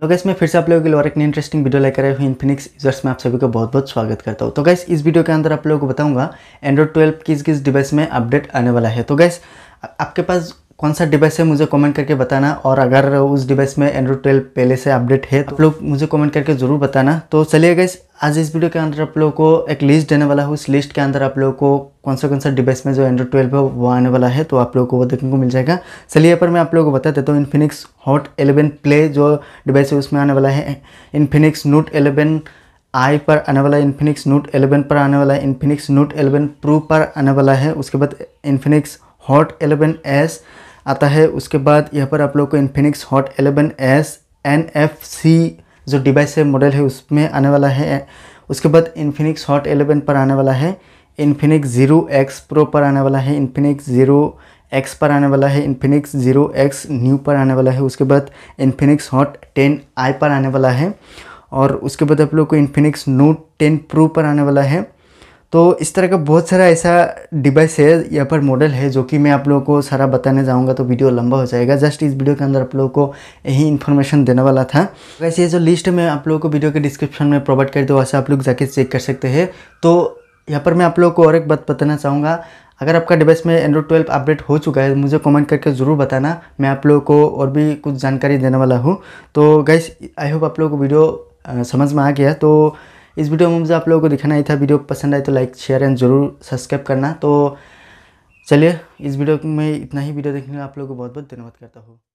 तो गैस मैं फिर से आप लोगों के लिए और एक इंटरेस्टिंग वीडियो लेकर आया हूँ इन्फिनिक्स यूजर्स में आप सभी का बहुत बहुत स्वागत करता हूँ तो गैस इस वीडियो के अंदर आप लोगों को बताऊंगा एंड्रॉइड 12 किस किस डिवाइस में अपडेट आने वाला है तो गैस आपके पास कौन सा डिवाइस है मुझे कमेंट करके बताना और अगर उस डिवाइस में एंड्रॉइड ट्वेल्व पहले से अपडेट है तो आप लोग मुझे कमेंट करके ज़रूर बताना तो चलिए गए आज इस वीडियो के अंदर आप लोगों को एक लिस्ट देने वाला हूँ उस लिस्ट के अंदर आप लोगों को कौन सा कौन सा डिवाइस में जो एंड्रॉइड ट्वेल्व है वो आने वाला है तो आप लोगों को वो देखने को मिल जाएगा चलिए पर मैं आप लोगों को बता देता हूँ इन्फिनिक्स हॉट एलेवन प्ले जो डिवाइस है उसमें आने वाला है इन्फिनिक्स नोट एलेवन आई पर आने वाला है इन्फिनिक्स नोट एलेवन पर आने वाला है इन्फिनिक्स नोट एलेवन प्रो पर आने वाला है उसके बाद इन्फिनिक्स हॉट एलेवन एस आता है उसके बाद यहाँ पर आप लोग को Infinix hot eleven S N F C जो डिवाइस है मॉडल है उसमें आने वाला है उसके बाद इन्फिनिक्स हॉट एलेवन पर आने वाला है इन्फिनिक्स ज़ीरो एक्स प्रो पर आने वाला है इन्फिनिक्स ज़ीरो एक्स पर आने वाला है इन्फिनिक्स ज़ीरो एक्स न्यू पर आने वाला है उसके बाद इन्फिनिक्स हॉट टेन आई पर आने वाला है और उसके बाद आप लोग को इन्फिनिक्स नोट टेन प्रो पर आने वाला है तो इस तरह का बहुत सारा ऐसा डिवाइस है या पर मॉडल है जो कि मैं आप लोगों को सारा बताने जाऊँगा तो वीडियो लंबा हो जाएगा जस्ट इस वीडियो के अंदर आप लोगों को यही इन्फॉर्मेशन देने वाला था वैसे ये जो लिस्ट मैं आप लोगों को वीडियो के डिस्क्रिप्शन में प्रोवाइड कर दो वैसे आप लोग जाके चेक कर सकते हैं तो यहाँ पर मैं आप लोगों को और एक बात बताना चाहूँगा अगर आपका डिवाइस में एंड्रॉइड ट्वेल्व अपडेट हो चुका है मुझे कमेंट करके ज़रूर बताना मैं आप लोगों को और भी कुछ जानकारी देने वाला हूँ तो गैस आई होप आप लोगों को वीडियो समझ में आ गया तो इस वीडियो में मुझे आप लोगों को दिखाना ही था वीडियो पसंद आए तो लाइक शेयर एंड ज़रूर सब्सक्राइब करना तो चलिए इस वीडियो में इतना ही वीडियो देखने आप लोगों को बहुत बहुत धन्यवाद करता हूँ